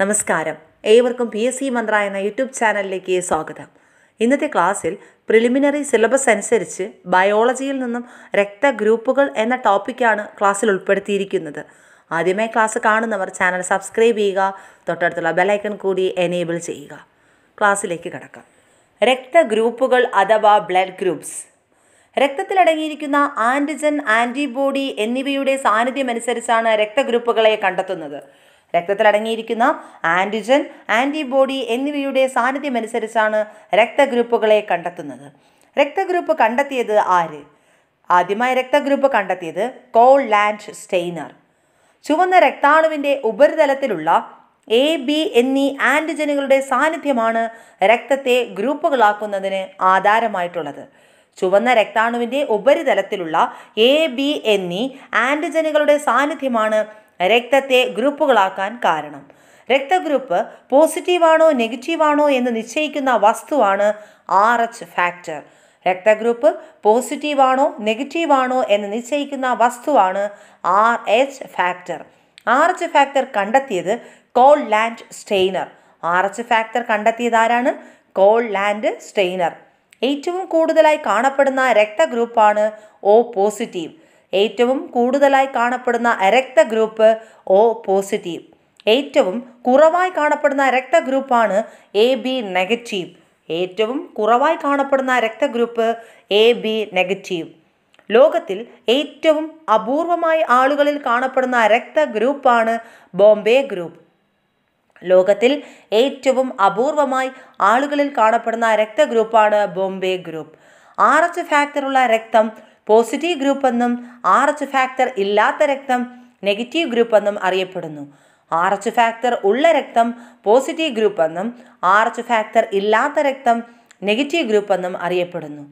നമസ്കാരം ഏവർക്കും P S C മന്ത്ര എന്ന യൂട്യൂബ് ചാനലിലേക്ക് സ്വാഗതം ഇന്നത്തെ ക്ലാസ്സിൽ പ്രിലിമിനറി സിലബസ് അനുസരിച്ച് ബയോളജിയിൽ നിന്നും രക്തഗ്രൂപ്പുകൾ എന്ന ടോപ്പിക്കാണ് ക്ലാസ്സിൽ ഉൾപ്പെടുത്തിയിരിക്കുന്നത് ആദ്യമായി ക്ലാസ് കാണുന്നവർ ചാനൽ സബ്സ്ക്രൈബ് ചെയ്യുക തൊട്ടടുത്തുള്ള ബെലൈക്കൺ കൂടി എനേബിൾ ചെയ്യുക ക്ലാസ്സിലേക്ക് കടക്കാം രക്തഗ്രൂപ്പുകൾ അഥവാ ബ്ലഡ് ഗ്രൂപ്പ്സ് രക്തത്തിലടങ്ങിയിരിക്കുന്ന ആൻറ്റിജൻ ആൻറ്റിബോഡി എന്നിവയുടെ സാന്നിധ്യമനുസരിച്ചാണ് രക്തഗ്രൂപ്പുകളെ കണ്ടെത്തുന്നത് രക്തത്തിൽ അടങ്ങിയിരിക്കുന്ന ആൻറ്റിജൻ ആൻറ്റിബോഡി എന്നിവയുടെ സാന്നിധ്യമനുസരിച്ചാണ് രക്തഗ്രൂപ്പുകളെ കണ്ടെത്തുന്നത് രക്തഗ്രൂപ്പ് കണ്ടെത്തിയത് ആര് ആദ്യമായി രക്തഗ്രൂപ്പ് കണ്ടെത്തിയത് കോൾ ലാൻഡ് സ്റ്റെയ്നർ ചുവന്ന രക്താണുവിൻ്റെ ഉപരിതലത്തിലുള്ള എ ബി എന്നീ ആൻറ്റിജനുകളുടെ സാന്നിധ്യമാണ് രക്തത്തെ ഗ്രൂപ്പുകളാക്കുന്നതിന് ആധാരമായിട്ടുള്ളത് ചുവന്ന രക്താണുവിൻ്റെ ഉപരിതലത്തിലുള്ള എ ബി എന്നീ ആൻറ്റിജനുകളുടെ സാന്നിധ്യമാണ് രക്തത്തെ ഗ്രൂപ്പുകളാക്കാൻ കാരണം രക്തഗ്രൂപ്പ് പോസിറ്റീവാണോ നെഗറ്റീവാണോ എന്ന് നിശ്ചയിക്കുന്ന വസ്തുവാണ് ആർ എച്ച് ഫാക്ടർ രക്തഗ്രൂപ്പ് പോസിറ്റീവാണോ നെഗറ്റീവാണോ എന്ന് നിശ്ചയിക്കുന്ന വസ്തുവാണ് R H factor R H factor കണ്ടെത്തിയത് Karl Landsteiner R H factor കണ്ടെത്തിയത് ആരാണ് കോൾ ലാൻഡ് സ്റ്റെയിനർ ഏറ്റവും കൂടുതലായി കാണപ്പെടുന്ന രക്തഗ്രൂപ്പാണ് ഒ പോസിറ്റീവ് ഏറ്റവും കൂടുതലായി കാണപ്പെടുന്ന രക്ത ഗ്രൂപ്പ് ഒ പോസിറ്റീവ് ഏറ്റവും കുറവായി കാണപ്പെടുന്ന രക്തഗ്രൂപ്പാണ് എ ബി നെഗറ്റീവ് ഏറ്റവും കുറവായി കാണപ്പെടുന്ന രക്തഗ്രൂപ്പ് എ ബി നെഗറ്റീവ് ലോകത്തിൽ ഏറ്റവും അപൂർവമായി ആളുകളിൽ കാണപ്പെടുന്ന രക്തഗ്രൂപ്പാണ് ബോംബെ ഗ്രൂപ്പ് ലോകത്തിൽ ഏറ്റവും അപൂർവമായി ആളുകളിൽ കാണപ്പെടുന്ന രക്തഗ്രൂപ്പാണ് ബോംബെ ഗ്രൂപ്പ് ആർ എച്ച് ഫാക്ടറുള്ള രക്തം പോസിറ്റീവ് ഗ്രൂപ്പ് എന്നും ആർ എച്ച് ഫാക്ടർ ഇല്ലാത്ത രക്തം നെഗറ്റീവ് ഗ്രൂപ്പ് എന്നും അറിയപ്പെടുന്നു ആർ എച്ച് ഫാക്ടർ ഉള്ള രക്തം പോസിറ്റീവ് ഗ്രൂപ്പ് എന്നും ആർ എച്ച് ഫാക്ടർ ഇല്ലാത്ത രക്തം നെഗറ്റീവ് ഗ്രൂപ്പ് എന്നും അറിയപ്പെടുന്നു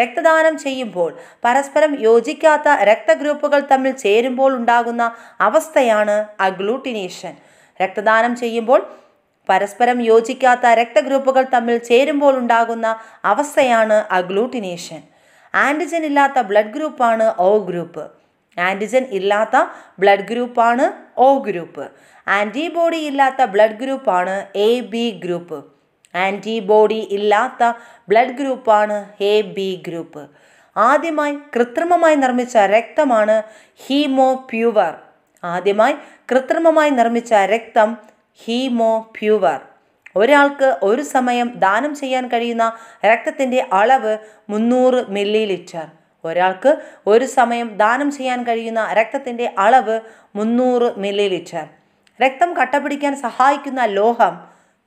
രക്തദാനം ചെയ്യുമ്പോൾ പരസ്പരം യോജിക്കാത്ത രക്തഗ്രൂപ്പുകൾ തമ്മിൽ ചേരുമ്പോൾ ഉണ്ടാകുന്ന അവസ്ഥയാണ് അഗ്ലൂട്ടിനേഷൻ രക്തദാനം ചെയ്യുമ്പോൾ പരസ്പരം യോജിക്കാത്ത രക്തഗ്രൂപ്പുകൾ തമ്മിൽ ചേരുമ്പോൾ ഉണ്ടാകുന്ന അവസ്ഥയാണ് അഗ്ലൂട്ടിനേഷൻ ആൻറ്റിജൻ ഇല്ലാത്ത ബ്ലഡ് ഗ്രൂപ്പാണ് ഒ ഗ്രൂപ്പ് ആൻറ്റിജൻ ഇല്ലാത്ത ബ്ലഡ് ഗ്രൂപ്പാണ് ഒ ഗ്രൂപ്പ് ആൻറ്റിബോഡി ഇല്ലാത്ത ബ്ലഡ് ഗ്രൂപ്പാണ് എ ബി ഗ്രൂപ്പ് ആൻറ്റിബോഡി ഇല്ലാത്ത ബ്ലഡ് ഗ്രൂപ്പാണ് എ ബി ഗ്രൂപ്പ് ആദ്യമായി കൃത്രിമമായി നിർമ്മിച്ച രക്തമാണ് ഹീമോ ആദ്യമായി കൃത്രിമമായി നിർമ്മിച്ച രക്തം ഹീമോ ഒരാൾക്ക് ഒരു സമയം ദാനം ചെയ്യാൻ കഴിയുന്ന രക്തത്തിൻ്റെ അളവ് മുന്നൂറ് മില്ലി ലിറ്റർ ഒരാൾക്ക് ഒരു സമയം ദാനം ചെയ്യാൻ കഴിയുന്ന രക്തത്തിൻ്റെ അളവ് മുന്നൂറ് മില്ലി ലിറ്റർ രക്തം കട്ടപിടിക്കാൻ സഹായിക്കുന്ന ലോഹം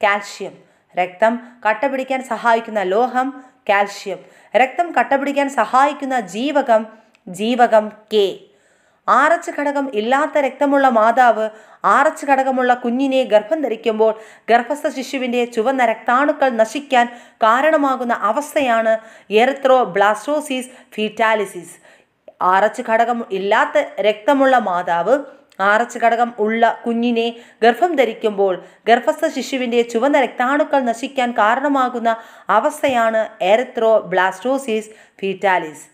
കാൽഷ്യം രക്തം കട്ടപിടിക്കാൻ സഹായിക്കുന്ന ലോഹം കാൽഷ്യം രക്തം കട്ടപിടിക്കാൻ സഹായിക്കുന്ന ജീവകം ജീവകം കെ ആറച്ച് ഘടകം ഇല്ലാത്ത രക്തമുള്ള മാതാവ് ആറച്ച് ഘടകമുള്ള കുഞ്ഞിനെ ഗർഭം ധരിക്കുമ്പോൾ ഗർഭസ്ഥ ശിശുവിൻ്റെ ചുവന്ന രക്താണുക്കൾ നശിക്കാൻ കാരണമാകുന്ന അവസ്ഥയാണ് എറിത്രോ ബ്ലാസ്റ്റോസിസ് ഫീറ്റാലിസിസ് ആറച്ച് ഘടകം ഇല്ലാത്ത രക്തമുള്ള മാതാവ് ആറച്ച് ഘടകം ഉള്ള കുഞ്ഞിനെ ഗർഭം ധരിക്കുമ്പോൾ ഗർഭസ്ഥ ശിശുവിൻ്റെ ചുവന്ന രക്താണുക്കൾ നശിക്കാൻ കാരണമാകുന്ന അവസ്ഥയാണ് എറിത്രോ ബ്ലാസ്റ്റോസിസ് ഫീറ്റാലിസ്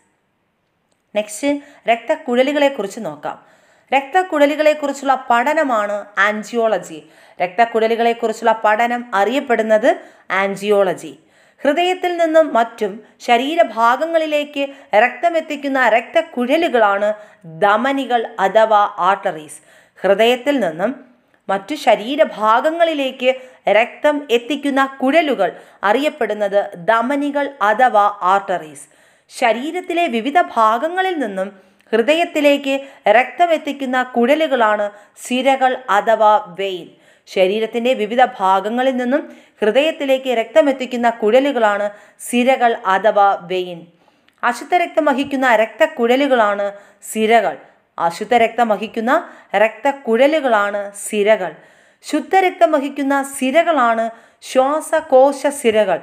നെക്സ്റ്റ് രക്തക്കുഴലുകളെക്കുറിച്ച് നോക്കാം രക്തക്കുഴലുകളെക്കുറിച്ചുള്ള പഠനമാണ് ആൻജിയോളജി രക്തക്കുഴലുകളെക്കുറിച്ചുള്ള പഠനം അറിയപ്പെടുന്നത് ആൻജിയോളജി ഹൃദയത്തിൽ നിന്നും മറ്റും ശരീരഭാഗങ്ങളിലേക്ക് രക്തമെത്തിക്കുന്ന രക്തക്കുഴലുകളാണ് ധമനികൾ അഥവാ ആർട്ടറീസ് ഹൃദയത്തിൽ നിന്നും മറ്റു ശരീരഭാഗങ്ങളിലേക്ക് രക്തം എത്തിക്കുന്ന കുഴലുകൾ അറിയപ്പെടുന്നത് ധമനികൾ അഥവാ ആർട്ടറീസ് ശരീരത്തിലെ വിവിധ ഭാഗങ്ങളിൽ നിന്നും ഹൃദയത്തിലേക്ക് രക്തമെത്തിക്കുന്ന കുഴലുകളാണ് സിരകൾ അഥവാ വെയിൻ ശരീരത്തിൻ്റെ വിവിധ ഭാഗങ്ങളിൽ നിന്നും ഹൃദയത്തിലേക്ക് രക്തമെത്തിക്കുന്ന കുഴലുകളാണ് സിരകൾ അഥവാ വെയിൻ അശുദ്ധ രക്തം വഹിക്കുന്ന രക്തക്കുഴലുകളാണ് സിരകൾ അശുദ്ധ രക്തം വഹിക്കുന്ന രക്തക്കുഴലുകളാണ് സിരകൾ ശുദ്ധരക്തം വഹിക്കുന്ന സിരകളാണ് ശ്വാസകോശ സിരകൾ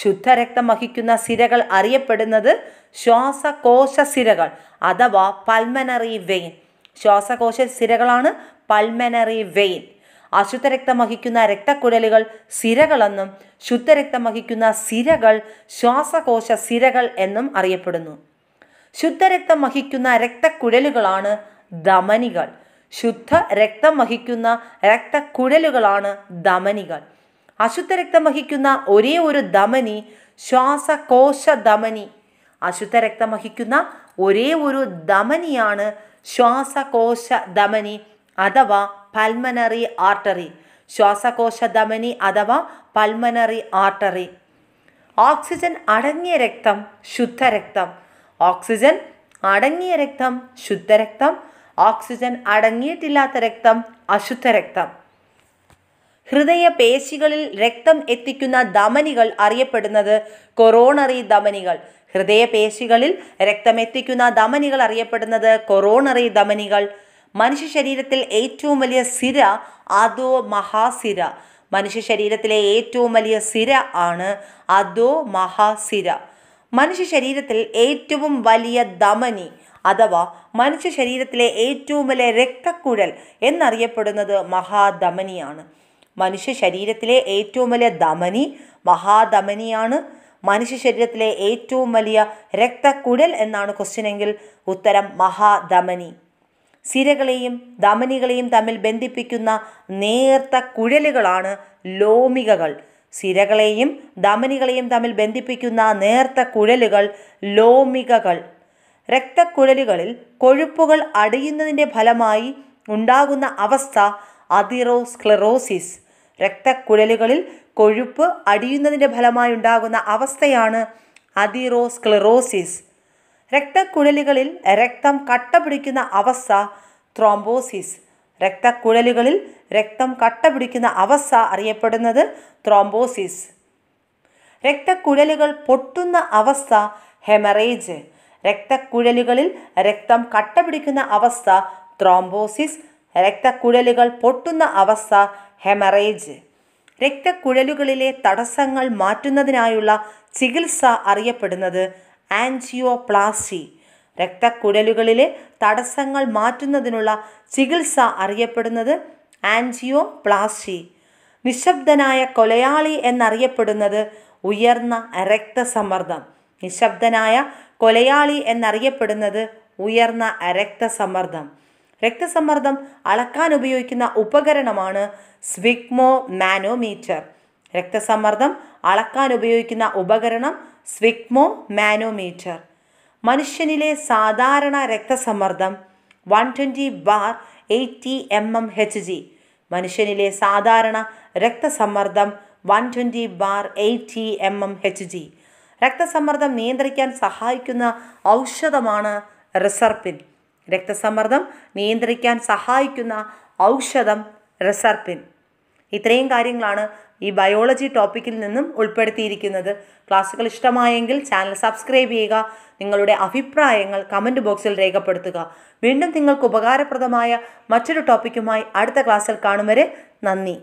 ശുദ്ധരക്തം വഹിക്കുന്ന സിരകൾ അറിയപ്പെടുന്നത് ശ്വാസകോശ സിരകൾ അഥവാ പൽമനറി വെയിൻ ശ്വാസകോശ സിരകളാണ് പൽമനറി വെയിൻ അശുദ്ധരക്തം വഹിക്കുന്ന രക്തക്കുഴലുകൾ സിരകളെന്നും ശുദ്ധരക്തം വഹിക്കുന്ന സിരകൾ ശ്വാസകോശ സിരകൾ എന്നും അറിയപ്പെടുന്നു ശുദ്ധരക്തം വഹിക്കുന്ന രക്തക്കുഴലുകളാണ് ധമനികൾ ശുദ്ധ രക്തം വഹിക്കുന്ന രക്തക്കുഴലുകളാണ് ധമനികൾ രക്തം വഹിക്കുന്ന ഒരേ ഒരു ധമനി ശ്വാസകോശ ധമനി രക്തം വഹിക്കുന്ന ഒരേ ഒരു ധമനിയാണ് ശ്വാസകോശ ധമനി അഥവാ പൽമനറി ആർട്ടറി ശ്വാസകോശ ധമനി അഥവാ പൽമനറി ആർട്ടറി ഓക്സിജൻ അടങ്ങിയ രക്തം ശുദ്ധരക്തം ഓക്സിജൻ അടങ്ങിയ രക്തം ശുദ്ധരക്തം ഓക്സിജൻ അടങ്ങിയിട്ടില്ലാത്ത രക്തം അശുദ്ധരക്തം ഹൃദയപേശികളിൽ രക്തം എത്തിക്കുന്ന ധമനികൾ അറിയപ്പെടുന്നത് കൊറോണറി ധമനികൾ ഹൃദയപേശികളിൽ എത്തിക്കുന്ന ധമനികൾ അറിയപ്പെടുന്നത് കൊറോണറി ധമനികൾ മനുഷ്യ ശരീരത്തിൽ ഏറ്റവും വലിയ സിര അധോ മഹാസിര മനുഷ്യ ശരീരത്തിലെ ഏറ്റവും വലിയ സിര ആണ് അധോ മഹാസിര മനുഷ്യ ശരീരത്തിൽ ഏറ്റവും വലിയ ധമനി അഥവാ മനുഷ്യ ശരീരത്തിലെ ഏറ്റവും വലിയ രക്തക്കുഴൽ എന്നറിയപ്പെടുന്നത് മഹാധമനിയാണ് മനുഷ്യ ശരീരത്തിലെ ഏറ്റവും വലിയ ധമനി മഹാധമനിയാണ് മനുഷ്യ ശരീരത്തിലെ ഏറ്റവും വലിയ രക്തക്കുഴൽ എന്നാണ് ക്വസ്റ്റ്യനെങ്കിൽ ഉത്തരം മഹാധമനി സിരകളെയും ധമനികളെയും തമ്മിൽ ബന്ധിപ്പിക്കുന്ന നേർത്ത കുഴലുകളാണ് ലോമികകൾ സിരകളെയും ധമനികളെയും തമ്മിൽ ബന്ധിപ്പിക്കുന്ന നേർത്ത കുഴലുകൾ ലോമികകൾ രക്തക്കുഴലുകളിൽ കൊഴുപ്പുകൾ അടിയുന്നതിൻ്റെ ഫലമായി ഉണ്ടാകുന്ന അവസ്ഥ അതിറോസ്ക്ലറോസിസ് രക്തക്കുഴലുകളിൽ കൊഴുപ്പ് അടിയുന്നതിൻ്റെ ഉണ്ടാകുന്ന അവസ്ഥയാണ് അതിറോസ്ക്ലറോസിസ് രക്തക്കുഴലുകളിൽ രക്തം കട്ട പിടിക്കുന്ന അവസ്ഥ ത്രോംബോസിസ് രക്തക്കുഴലുകളിൽ രക്തം കട്ട പിടിക്കുന്ന അവസ്ഥ അറിയപ്പെടുന്നത് ത്രോംബോസിസ് രക്തക്കുഴലുകൾ പൊട്ടുന്ന അവസ്ഥ ഹെമറേജ് രക്തക്കുഴലുകളിൽ രക്തം കട്ട പിടിക്കുന്ന അവസ്ഥ ത്രോംബോസിസ് രക്തക്കുഴലുകൾ പൊട്ടുന്ന അവസ്ഥ ഹെമറേജ് രക്തക്കുഴലുകളിലെ തടസ്സങ്ങൾ മാറ്റുന്നതിനായുള്ള ചികിത്സ അറിയപ്പെടുന്നത് ആൻജിയോപ്ലാസ്റ്റി രക്തക്കുഴലുകളിലെ തടസ്സങ്ങൾ മാറ്റുന്നതിനുള്ള ചികിത്സ അറിയപ്പെടുന്നത് ആൻജിയോപ്ലാസ്റ്റി നിശബ്ദനായ കൊലയാളി എന്നറിയപ്പെടുന്നത് ഉയർന്ന രക്തസമ്മർദ്ദം നിശബ്ദനായ കൊലയാളി എന്നറിയപ്പെടുന്നത് ഉയർന്ന രക്തസമ്മർദ്ദം രക്തസമ്മർദ്ദം അളക്കാൻ ഉപയോഗിക്കുന്ന ഉപകരണമാണ് സ്വിഗ്മോ മാനോമീറ്റർ രക്തസമ്മർദ്ദം അളക്കാൻ ഉപയോഗിക്കുന്ന ഉപകരണം സ്വിഗ്മോ മാനോമീറ്റർ മനുഷ്യനിലെ സാധാരണ രക്തസമ്മർദ്ദം one twenty bar eighty M M H G മനുഷ്യനിലെ സാധാരണ രക്തസമ്മർദ്ദം one twenty bar eighty M M H G രക്തസമ്മർദ്ദം നിയന്ത്രിക്കാൻ സഹായിക്കുന്ന ഔഷധമാണ് റിസർപ്പിൻ രക്തസമ്മർദ്ദം നിയന്ത്രിക്കാൻ സഹായിക്കുന്ന ഔഷധം റിസർപ്പിൻ ഇത്രയും കാര്യങ്ങളാണ് ഈ ബയോളജി ടോപ്പിക്കിൽ നിന്നും ഉൾപ്പെടുത്തിയിരിക്കുന്നത് ക്ലാസ്സുകൾ ഇഷ്ടമായെങ്കിൽ ചാനൽ സബ്സ്ക്രൈബ് ചെയ്യുക നിങ്ങളുടെ അഭിപ്രായങ്ങൾ കമൻറ്റ് ബോക്സിൽ രേഖപ്പെടുത്തുക വീണ്ടും നിങ്ങൾക്ക് ഉപകാരപ്രദമായ മറ്റൊരു ടോപ്പിക്കുമായി അടുത്ത ക്ലാസ്സിൽ കാണും വരെ നന്ദി